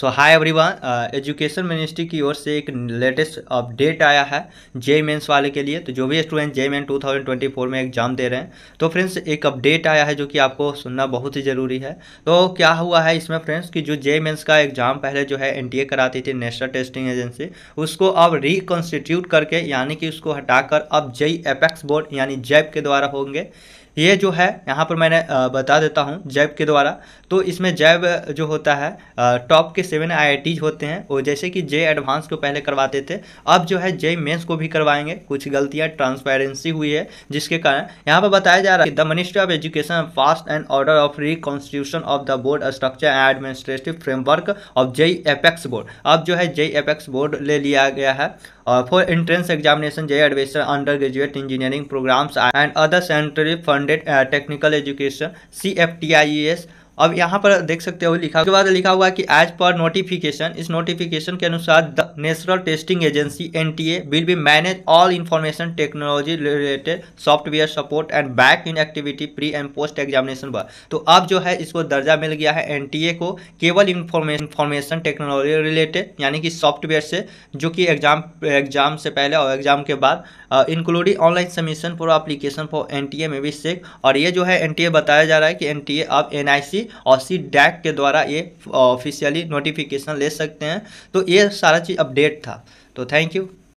सो hi everyone education ministry की ओर से एक लेटेस्ट अपडेट आया है जे मेन्स वाले के लिए तो जो भी स्टूडेंट जे मेन फोर में एग्जाम दे रहे हैं तो फ्रेंड्स एक अपडेट आया है जो कि आपको सुनना बहुत ही ज़रूरी है तो क्या हुआ है इसमें फ्रेंड्स कि जो जे मेन्स का एग्जाम पहले जो है एन कराती थी नेशनल टेस्टिंग एजेंसी उसको अब रिकॉन्स्टिट्यूट करके यानी कि उसको हटाकर अब जय एपेक्स बोर्ड यानी जैप के द्वारा होंगे ये जो है यहाँ पर मैंने बता देता हूँ जैब के द्वारा तो इसमें जैब जो होता है टॉप के सेवन आई होते हैं वो जैसे कि जे एडवांस को पहले करवाते थे अब जो है जे मेन्स को भी करवाएंगे कुछ गलतियाँ ट्रांसपेरेंसी हुई है जिसके कारण यहाँ पर बताया जा रहा है कि the ministry of education fast and order of reconstitution of the board structure and administrative framework of JEE apex board अब जो है जे एपेक्स बोर्ड ले लिया गया है और for entrance examination JEE admission undergraduate engineering programmes and other central fund funded technical education C F T I S अब यहाँ पर देख सकते हो लिखा उसके बाद लिखा हुआ कि एज पर नोटिफिकेशन इस नोटिफिकेशन के अनुसार national testing agency NTA will be manage all information technology related software support and back end activity pre and post examination पर तो अब जो है इसको दर्जा मिल गया है एनटीए को केवल इन्फॉर्मेशन टेक्नोलॉजी रिलेटेड यानी कि सॉफ्टवेयर से जो कि एग्जाम एग्जाम से पहले और एग्जाम के बाद including online submission for application for a में भी सेक और ये जो है एनटीए बताया जा रहा है कि ए अब एनआईसी और सी डैक के द्वारा ये ऑफिशियली नोटिफिकेशन ले सकते हैं तो ये सारा चीज़ अपडेट था तो थैंक यू